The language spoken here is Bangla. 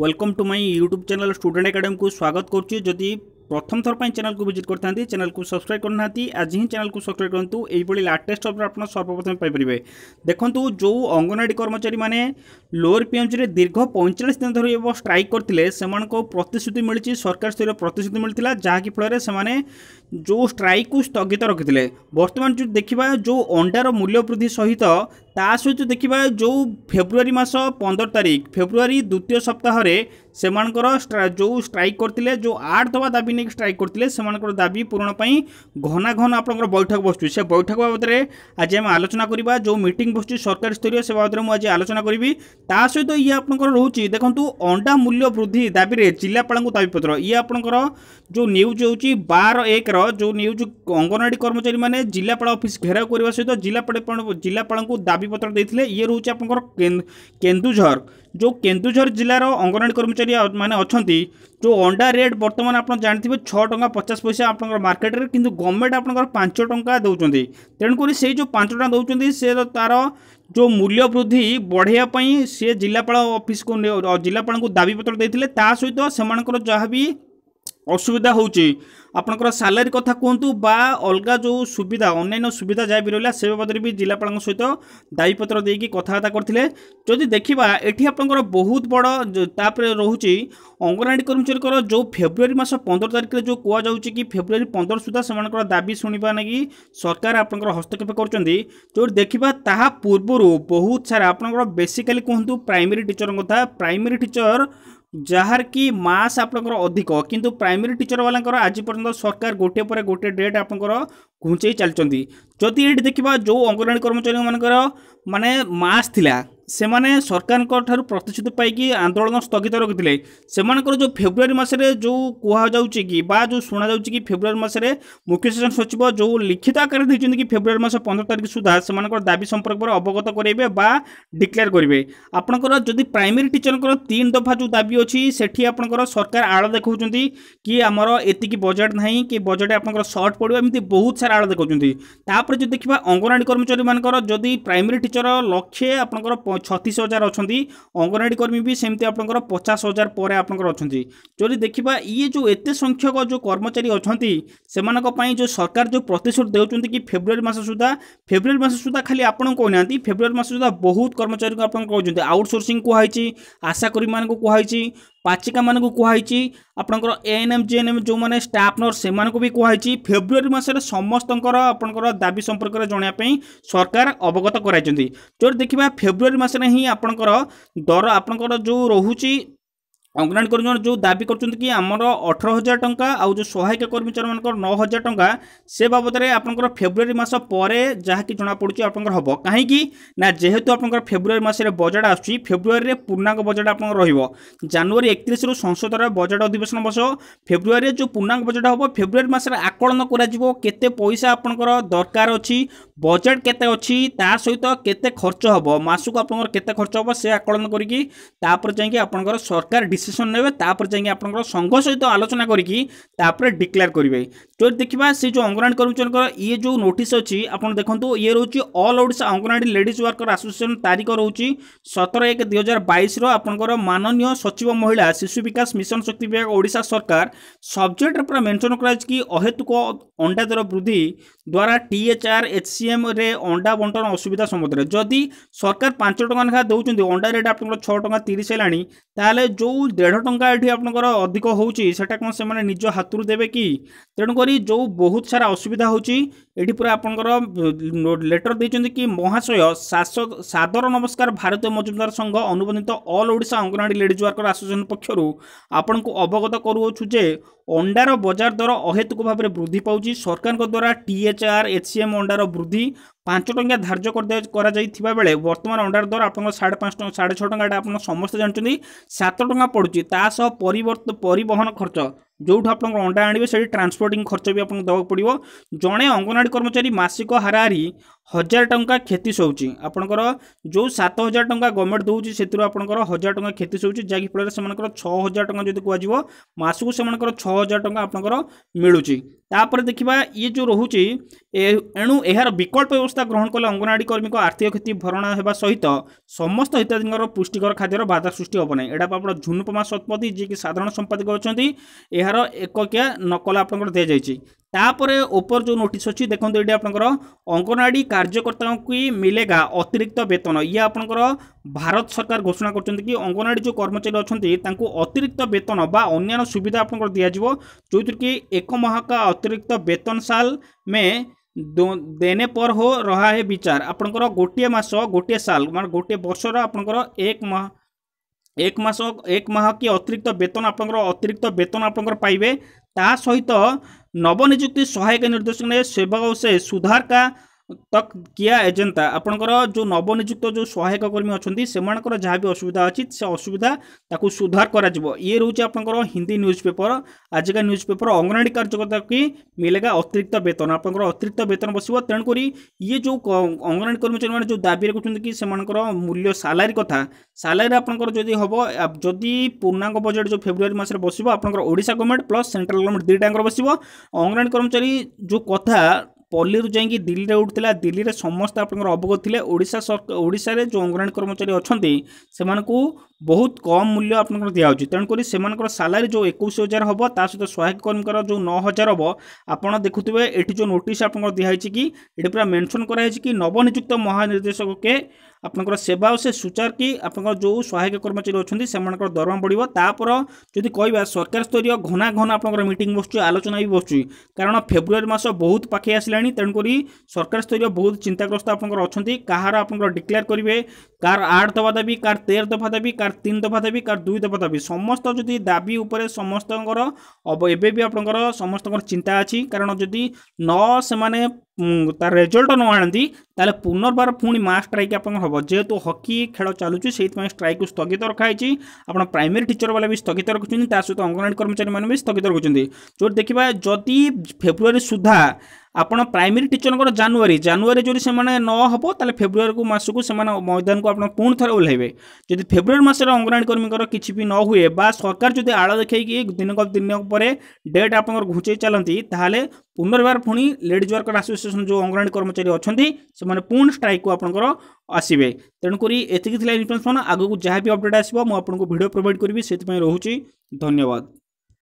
welcome to my YouTube channel student academy স্বাগত করছি যদি প্রথম থর চ্যানেল ভিজিট করে থাকে চ্যানেল সবসক্রাইব করে না আজ হি চ্যানেল সবসক্রাইব করতু এইভাবে লাটেস্ট অপডেট আপনার সর্বপ্রথমে পাইপারে দেখুন যে অঙ্গনওয়াড়ি কর্মচারী মানে লোয়ার পিএমসিরে দীর্ঘ পঁয়চাশ দিন ধরে এব স্ট্রাইক করলে সে প্রতিশ্রুতি মিছে সরকার স্তরীয় প্রতিশ্রুতি মিলে যা কি ফলের সে যে স্ট্রাইক স্থগিত রাখি বর্তমান দেখবা যে অণ্ডার মূল্য বৃদ্ধি সহিত ତା ସହିତ ଦେଖିବା ଯେଉଁ ଫେବୃଆରୀ ମାସ ପନ୍ଦର ତାରିଖ ଫେବୃଆରୀ ଦ୍ୱିତୀୟ ସପ୍ତାହରେ ସେମାନଙ୍କର ଯେଉଁ ଷ୍ଟ୍ରାଇକ୍ କରିଥିଲେ ଯେଉଁ ଆଠ ଦେବା ଦାବି ନେଇକି ଷ୍ଟ୍ରାଇକ୍ କରିଥିଲେ ସେମାନଙ୍କର ଦାବି ପୂରଣ ପାଇଁ ଘନ ଘନ ଆପଣଙ୍କର ବୈଠକ ବସୁଛି ସେ ବୈଠକ ବାବଦରେ ଆଜି ଆମେ ଆଲୋଚନା କରିବା ଯେଉଁ ମିଟିଂ ବସୁଛି ସରକାରୀ ସ୍ତରୀୟ ସେ ବାବଦରେ ମୁଁ ଆଜି ଆଲୋଚନା କରିବି ତା ସହିତ ଇଏ ଆପଣଙ୍କର ରହୁଛି ଦେଖନ୍ତୁ ଅଣ୍ଡା ମୂଲ୍ୟ ବୃଦ୍ଧି ଦାବିରେ ଜିଲ୍ଲାପାଳଙ୍କୁ ଦାବିପତ୍ର ଇଏ ଆପଣଙ୍କର ଯେଉଁ ନ୍ୟୁଜ୍ ହେଉଛି ବାର ଏକର ଯେଉଁ ନ୍ୟୁଜ୍ ଅଙ୍ଗନବାଡ଼ି କର୍ମଚାରୀମାନେ ଜିଲ୍ଲାପାଳ ଅଫିସ୍ ଘେରାଉ କରିବା ସହିତ ଜିଲ୍ଲାପାଳ ଜିଲ୍ଲାପାଳଙ୍କୁ ଦାବି दाबीपत देते ये रोच केन्दूर जो केन्दूर जिलार अंगनवाड़ी कर्मचारी मैंने अच्छा जो अंडा रेट बर्तमान आप जानते हैं छः छा पचास पैसा आप मार्केट कि गवर्नमेंट आपच टा दौरान तेणुक से जो पांच टाँग दौर से तार जो मूल्य वृद्धि बढ़ियापी सी जिलापा अफिस्क जिलापा दाबीपत देते सहित से जहाँ भी ଅସୁବିଧା ହେଉଛି ଆପଣଙ୍କର ସାଲାରୀ କଥା କୁହନ୍ତୁ ବା ଅଲଗା ଯେଉଁ ସୁବିଧା ଅନ୍ୟାନ୍ୟ ସୁବିଧା ଯାହା ବି ରହିଲା ସେ ବାବଦରେ ବି ଜିଲ୍ଲାପାଳଙ୍କ ସହିତ ଦାୟୀପତ୍ର ଦେଇକି କଥାବାର୍ତ୍ତା କରିଥିଲେ ଯଦି ଦେଖିବା ଏଠି ଆପଣଙ୍କର ବହୁତ ବଡ଼ ତାପରେ ରହୁଛି ଅଙ୍ଗନବାଡ଼ି କର୍ମଚାରୀଙ୍କର ଯେଉଁ ଫେବୃଆରୀ ମାସ ପନ୍ଦର ତାରିଖରେ ଯେଉଁ କୁହାଯାଉଛି କି ଫେବୃଆରୀ ପନ୍ଦର ସୁଦ୍ଧା ସେମାନଙ୍କର ଦାବି ଶୁଣିବା ଲାଗି ସରକାର ଆପଣଙ୍କର ହସ୍ତକ୍ଷେପ କରୁଛନ୍ତି ଯେଉଁଠି ଦେଖିବା ତାହା ପୂର୍ବରୁ ବହୁତ ସାରା ଆପଣଙ୍କର ବେସିକାଲି କୁହନ୍ତୁ ପ୍ରାଇମେରୀ ଟିଚରଙ୍କ କଥା ପ୍ରାଇମେରୀ ଟିଚର ଯାହାକି ମାସ୍ ଆପଣଙ୍କର ଅଧିକ କିନ୍ତୁ ପ୍ରାଇମେରୀ ଟିଚର ବାଲାଙ୍କର ଆଜି ପର୍ଯ୍ୟନ୍ତ ସରକାର ଗୋଟିଏ ପରେ ଗୋଟିଏ ଡେଟ୍ ଆପଣଙ୍କର ଘୁଞ୍ଚେଇ ଚାଲିଛନ୍ତି ଯଦି ଏଇଠି ଦେଖିବା ଯେଉଁ ଅଙ୍ଗନବାଡ଼ି କର୍ମଚାରୀମାନଙ୍କର ମାନେ ମାସ୍ ଥିଲା ସେମାନେ ସରକାରଙ୍କଠାରୁ ପ୍ରତିଶ୍ରୁତି ପାଇକି ଆନ୍ଦୋଳନ ସ୍ଥଗିତ ରଖିଥିଲେ ସେମାନଙ୍କର ଯେଉଁ ଫେବୃଆରୀ ମାସରେ ଯେଉଁ କୁହାଯାଉଛି କି ବା ଯେଉଁ ଶୁଣାଯାଉଛି କି ଫେବୃଆରୀ ମାସରେ ମୁଖ୍ୟ ଶାସନ ସଚିବ ଯେଉଁ ଲିଖିତ ଆକାରରେ ଦେଇଛନ୍ତି କି ଫେବୃଆରୀ ମାସ ପନ୍ଦର ତାରିଖ ସୁଦ୍ଧା ସେମାନଙ୍କର ଦାବି ସମ୍ପର୍କରେ ଅବଗତ କରାଇବେ ବା ଡିକ୍ଲେୟାର କରିବେ ଆପଣଙ୍କର ଯଦି ପ୍ରାଇମେରୀ ଟିଚରଙ୍କର ତିନି ଦଫା ଯେଉଁ ଦାବି ଅଛି ସେଠି ଆପଣଙ୍କର ସରକାର ଆଳ ଦେଖାଉଛନ୍ତି କି ଆମର ଏତିକି ବଜେଟ୍ ନାହିଁ କି ବଜେଟ୍ ଆପଣଙ୍କର ସର୍ଟ ପଡ଼ିବ ଏମିତି ବହୁତ ସାରା ଆଳ ଦେଖାଉଛନ୍ତି ତାପରେ ଯଦି ଦେଖିବା ଅଙ୍ଗନବାଡ଼ି କର୍ମଚାରୀମାନଙ୍କର ଯଦି ପ୍ରାଇମେରୀ ଟିଚର ଲକ୍ଷେ ଆପଣଙ୍କର ছতিশ হাজার অনেক অঙ্গনওয়াড়ি কর্মী বি সেমতি আপনার পচাশ হাজার পরে আপনার অনেক যদি দেখা ইয়ে যে এত সংখ্যক যে কর্মচারী অনেক সে যে সরকার যে প্রতিশ্রুতি দেওয়া কি ফেব্রুয়ারি মাস সুদ্ধা ফেব্রুয়ারি মাস সুদ্ধা খালি আপনার কৌনা ফেব্রুয়ারি মাস সুদ্ধা বহুত কর্মচারী আপনার কৌন আউটসোর্সিং কুহাইছি আশাকর্মী মানুষ কুহাইছি ପାଚିକାମାନଙ୍କୁ କୁହାଯାଇଛି ଆପଣଙ୍କର ଏଏନ୍ଏମ୍ ଜିଏନ୍ଏମ୍ ଯେଉଁମାନେ ଷ୍ଟାଫ୍ ନର୍ସ ସେମାନଙ୍କୁ ବି କୁହାଯାଇଛି ଫେବୃଆରୀ ମାସରେ ସମସ୍ତଙ୍କର ଆପଣଙ୍କର ଦାବି ସମ୍ପର୍କରେ ଜଣାଇବା ପାଇଁ ସରକାର ଅବଗତ କରାଇଛନ୍ତି ଯେଉଁଠି ଦେଖିବା ଫେବୃଆରୀ ମାସରେ ହିଁ ଆପଣଙ୍କର ଦର ଆପଣଙ୍କର ଯେଉଁ ରହୁଛି অঙ্গনারী কর্মী যে দাবি করছেন কি আমার অঠর হাজার টঙ্কা আউ যে সহায়িকা কর্মচারী মানুষ ন হাজার টঙ্কা সে বাবদরে আপনার ফেব্রুয়ারি মাস পরে যা কি জনাপড়ুছে আপনার হব কী না যেহেতু আপনার ফেব্রুয়ারি মাসের বজেট আসুচি ফেব্রুয়ারি পূর্ণাঙ্গ বজেট আপনার রহব জানুয়ারি একত্রিশ রু সংসদর বজেট অধিবেশন বসব ফেব্রুয়ারি যে পূর্ণাঙ্গ বজেট হব ফেব্রুয়ারি মাসের আকলন করা কেতে পয়সা আপনার দরকার অছি বজেট কেতে অছি তা সহিত কেতে খরচ হব মাসক আপনার কেতে খরচ হব সে আকলন করি তাপরে যাই আপনার সরকার ডিসিশন নেবে তাপরে যাই আপনার সংঘ সহিত আলোচনা করি তাপরে ডিক্লেয়ার করবে যদি দেখা সে যে অঙ্গনওয়াড়ি কর্মচারীর ইয়ে যে নোটিস অছি আপনার দেখুন ইয়ে রয়েছে all Odisha Anganwadi ladies worker association তারিখ রয়েছে সতের এক দুই হাজার বাইশর আপনার মাননীয় সচিব মহিলা শিশু বিকাশ মিশন শক্তি বিভাগ ওড়শা সরকার সবজেক্টরে পুরা মেনশন করা কি অহেতুক অন্ডা দর বৃদ্ধি দ্বারা টিএচআর এচসিএমরে অন্ডা বণ্টন অসুবিধা সম্বন্ধে যদি সরকার পাঁচ ଟଙ୍କା ଲେଖା ଦେଉଛନ୍ତି ଅଣ୍ଡା ରେଟ୍ ଆପଣଙ୍କର ଛଅ ଟଙ୍କା ତିରିଶ ହେଲାଣି ତାହେଲେ ଯେଉଁ ଯେଉଁ ଦେଢ଼ ଟଙ୍କା ଏଠି ଆପଣଙ୍କର ଅଧିକ ହେଉଛି ସେଟା କ'ଣ ସେମାନେ ନିଜ ହାତରୁ ଦେବେ କି ତେଣୁକରି ଯେଉଁ ବହୁତ ସାରା ଅସୁବିଧା ହେଉଛି ଏଠି ପୁରା ଆପଣଙ୍କର ଲେଟର ଦେଇଛନ୍ତି କି ମହାଶୟ ସାଦର ନମସ୍କାର ଭାରତୀୟ ମଜୁମଦାର ସଂଘ ଅନୁବନ୍ଧିତ all Odisha Anganwadi ladies worker association ପକ୍ଷରୁ ଆପଣଙ୍କୁ ଅବଗତ କରୁଅଛୁ ଯେ ଅଣ୍ଡାର ବଜାର ଦର ଅହେତୁକ ଭାବରେ ବୃଦ୍ଧି ପାଉଛି ସରକାରଙ୍କ ଦ୍ୱାରା ଟିଏଚ୍ଆର୍ ଏଚ୍ସିଏମ୍ ଅଣ୍ଡାର ବୃଦ୍ଧି ପାଞ୍ଚ ଟଙ୍କା ଧାର୍ଯ୍ୟ କରାଯାଇଥିବା ବେଳେ ବର୍ତ୍ତମାନ ଅଣ୍ଡାର ଦର ଆପଣଙ୍କର ସାଢ଼େ ପାଞ୍ଚ ଟଙ୍କା ସାଢ଼େ ଛଅ ଟଙ୍କାଟା ଆପଣ ସମସ୍ତେ ଜାଣିଛନ୍ତି ସାତ ଟଙ୍କା ପଡ଼ୁଛି ତା ସହ ପରିବର୍ତ୍ତ ପରିବହନ ଖର୍ଚ୍ଚ ଯେଉଁଠୁ ଆପଣଙ୍କ ଅଣ୍ଡା ଆଣିବେ ସେଠି ଟ୍ରାନ୍ସପୋର୍ଟିଂ ଖର୍ଚ୍ଚ ବି ଆପଣଙ୍କୁ ଦେବାକୁ ପଡ଼ିବ ଜଣେ ଅଙ୍ଗନବାଡ଼ି କର୍ମଚାରୀ ମାସିକ ହାରାହାରି ହଜାର ଟଙ୍କା କ୍ଷତି ସହୁଛି ଆପଣଙ୍କର ଯେଉଁ ସାତ ହଜାର ଟଙ୍କା ଗଭର୍ଣ୍ଣମେଣ୍ଟ ଦେଉଛି ସେଥିରୁ ଆପଣଙ୍କର ହଜାର ଟଙ୍କା କ୍ଷତି ସହୁଛି ଯାହାକି ଫଳରେ ସେମାନଙ୍କର ଛଅ ହଜାର ଟଙ୍କା ଯଦି କୁହାଯିବ ମାସକୁ ସେମାନଙ୍କର ଛଅ ହଜାର ଟଙ୍କା ଆପଣଙ୍କର ମିଳୁଛି ତାପରେ ଦେଖିବା ଇଏ ଯେଉଁ ରହୁଛି ଏଣୁ ଏହାର ବିକଳ୍ପ ବ୍ୟବସ୍ଥା ଗ୍ରହଣ କଲେ ଅଙ୍ଗନବାଡ଼ି କର୍ମୀଙ୍କ ଆର୍ଥିକ କ୍ଷତି ଭରଣା ହେବା ସହିତ ସମସ୍ତ ହିତାଧିକାରୀଙ୍କର ପୁଷ୍ଟିକର ଖାଦ୍ୟର ବାଧା ସୃଷ୍ଟି ହେବ ନାହିଁ ଏଇଟା ଆପଣ ଝୁନୁପମା ଶତପଥୀ ଯିଏକି ସାଧାରଣ ସମ୍ପାଦକ ଅଛନ୍ତି ଏହାର ଏକକିଆ ନକଲ ଆପଣଙ୍କର ଦିଆଯାଇଛି ତାପରେ ଉପର ଯେଉଁ ନୋଟିସ୍ ଅଛି ଦେଖନ୍ତୁ ଏଠି ଆପଣଙ୍କର ଅଙ୍ଗନବାଡ଼ି କାର୍ଯ୍ୟକର୍ତ୍ତାଙ୍କୁ ମିଲେଗା ଅତିରିକ୍ତ ବେତନ ଇଏ ଆପଣଙ୍କର ଭାରତ ସରକାର ଘୋଷଣା କରୁଛନ୍ତି କି ଅଙ୍ଗନବାଡ଼ି ଯେଉଁ କର୍ମଚାରୀ ଅଛନ୍ତି ତାଙ୍କୁ ଅତିରିକ୍ତ ବେତନ ବା ଅନ୍ୟାନ୍ୟ ସୁବିଧା ଆପଣଙ୍କର ଦିଆଯିବ ଯେଉଁଥିରେକି ଏକ ମହାକା ଅତିରିକ୍ତ ବେତନ ସାଲ ମେ ଦେନେ ପର ହୋ ରହା ହେ ବିଚାର ଆପଣଙ୍କର ଗୋଟିଏ ମାସ ଗୋଟିଏ ସାଲ ମାନେ ଗୋଟିଏ ବର୍ଷର ଆପଣଙ୍କର ଏକ ମହା ଏକ ମାସ ଏକ ମାହ କି ଅତିରିକ୍ତ ବେତନ ଆପଣଙ୍କର ଅତିରିକ୍ତ ବେତନ ଆପଣଙ୍କର ପାଇବେ ତା ସହିତ ନବନିଯୁକ୍ତି ସହାୟକ ନିର୍ଦ୍ଦେଶନରେ ସେବକ ଓ ସେ ସୁଧାର କା ତକ୍ କିଆ ଏଜେନ୍ତା ଆପଣଙ୍କର ଯେଉଁ ନବନିଯୁକ୍ତ ଯେଉଁ ସହାୟକ କର୍ମୀ ଅଛନ୍ତି ସେମାନଙ୍କର ଯାହା ବି ଅସୁବିଧା ଅଛି ସେ ଅସୁବିଧା ତାକୁ ସୁଧାର କରାଯିବ ଇଏ ରହୁଛି ଆପଣଙ୍କର ହିନ୍ଦୀ ନ୍ୟୁଜ୍ ପେପର ଆଜିକା ନ୍ୟୁଜ୍ ପେପର ଅଙ୍ଗନବାଡ଼ି କାର୍ଯ୍ୟକର୍ତ୍ତା କି ମିଲେଗା ଅତିରିକ୍ତ ବେତନ ଆପଣଙ୍କର ଅତିରିକ୍ତ ବେତନ ବସିବ ତେଣୁକରି ଇଏ ଯେଉଁ ଅଙ୍ଗନବାଡ଼ି କର୍ମଚାରୀମାନେ ଯେଉଁ ଦାବି ରଖୁଛନ୍ତି କି ସେମାନଙ୍କର ମୂଲ୍ୟ ସାଲାରୀ କଥା ସାଲାରୀ ଆପଣଙ୍କର ଯଦି ହେବ ଯଦି ପୂର୍ଣ୍ଣାଙ୍ଗ ବଜେଟ୍ ଯେଉଁ ଫେବୃଆରୀ ମାସରେ ବସିବ ଆପଣଙ୍କର Odisha government plus central government ଦୁଇଟାଙ୍କର ବସିବ ଅଙ୍ଗନବାଡ଼ି କର୍ମଚାରୀ ଯେଉଁ କଥା ପଲ୍ଲୀରୁ ଯାଇକି ଦିଲ୍ଲୀରେ ଉଠିଥିଲା ଦିଲ୍ଲୀରେ ସମସ୍ତେ ଆପଣଙ୍କର ଅବଗତ ଥିଲେ ଓଡ଼ିଶା ଓଡ଼ିଶାରେ ଯେଉଁ ଅଙ୍ଗନବାଡ଼ି କର୍ମଚାରୀ ଅଛନ୍ତି ସେମାନଙ୍କୁ ବହୁତ କମ୍ ମୂଲ୍ୟ ଆପଣଙ୍କର ଦିଆହେଉଛି ତେଣୁକରି ସେମାନଙ୍କର ସାଲାରୀ ଯେଉଁ ଏକୋଇଶ ହଜାର ହେବ ତା ସହିତ ସହାୟକ କର୍ମୀଙ୍କର ଯେଉଁ ନଅ ହଜାର ହେବ ଆପଣ ଦେଖୁଥିବେ ଏଠି ଯେଉଁ ନୋଟିସ୍ ଆପଣଙ୍କର ଦିଆହେଇଛି କି ଏଠି ପୁରା ମେନସନ୍ କରାହେଇଛି କି ନବନିଯୁକ୍ତ ମହାନିର୍ଦ୍ଦେଶକ କେ আপনার সেবা ও সে সুচার কি আপনার যে সহায়ক কর্মচারী অনেক সে দরমা বড় তাপর যদি কহবা সরকার স্তরীয় ঘনা ঘন আপনার মিটিং বসছে আলোচনা বসছে কারণ ফেব্রুয়ারি মাস বহু পাখে আসলে তেমকি সরকার স্তরীয় বহু চিন্তাগ্রস্ত আপনার অনেক কাহার আপনার ডিক্লেয়ার করবে কার আট দফা দাবি কার তের দফা দাবি কার তিন দফা দাবি কার দুই দফা দাবি সমস্ত যদি দাবি উপরে সমস্ত এবে আপনার সমস্ত চিন্তা আছে কারণ যদি ন সে ତାର ରେଜଲ୍ଟ ନ ଆଣନ୍ତି ତାହେଲେ ପୁନର୍ବାର ପୁଣି ମା ଷ୍ଟ୍ରାଇକ୍ ଆପଣଙ୍କର ହେବ ଯେହେତୁ ହକି ଖେଳ ଚାଲୁଛି ସେଇଥିପାଇଁ ଷ୍ଟ୍ରାଇକ୍କୁ ସ୍ଥଗିତ ରଖାଯାଇଛି ଆପଣ ପ୍ରାଇମେରୀ ଟିଚର ବାଲା ବି ସ୍ଥଗିତ ରଖୁଛନ୍ତି ତା ସହିତ ଅଙ୍ଗନବାଡ଼ି କର୍ମଚାରୀମାନେ ବି ସ୍ଥଗିତ ରଖୁଛନ୍ତି ଯେଉଁଠି ଦେଖିବା ଯଦି ଫେବୃଆରୀ ସୁଦ୍ଧା ଆପଣ ପ୍ରାଇମେରୀ ଟିଚରଙ୍କର ଜାନୁଆରୀ ଜାନୁଆରୀ ଯଦି ସେମାନେ ନ ହେବ ତାହେଲେ ଫେବୃଆରୀକୁ ମାସକୁ ସେମାନେ ମଇଦାନକୁ ଆପଣ ପୁଣି ଥରେ ଓହ୍ଲାଇବେ ଯଦି ଫେବୃଆରୀ ମାସରେ ଅଙ୍ଗନବାଡ଼ି କର୍ମୀଙ୍କର କିଛି ବି ନ ହୁଏ ବା ସରକାର ଯଦି ଆଳ ଦେଖେଇକି ଦିନକ ଦିନ ପରେ ଡେଟ୍ ଆପଣଙ୍କର ଘୁଞ୍ଚେଇ ଚାଲନ୍ତି ତାହେଲେ ପୁନର୍ବାର ପୁଣି ଲେଡ଼ିଜ୍ ୱାର୍କର ଆସୋସିଏସନ୍ ଯେଉଁ ଅଙ୍ଗନବାଡ଼ି କର୍ମଚାରୀ ଅଛନ୍ତି ସେମାନେ ପୁଣି ଷ୍ଟ୍ରାଇକ୍କୁ ଆପଣଙ୍କର ଆସିବେ ତେଣୁକରି ଏତିକି ଥିଲା ଇନଫର୍ମେସନ୍ ଆଗକୁ ଯାହା ବି ଅପଡ଼େଟ୍ ଆସିବ ମୁଁ ଆପଣଙ୍କୁ ଭିଡ଼ିଓ ପ୍ରୋଭାଇଡ଼ କରିବି ସେଥିପାଇଁ ରହୁଛି ଧନ୍ୟବାଦ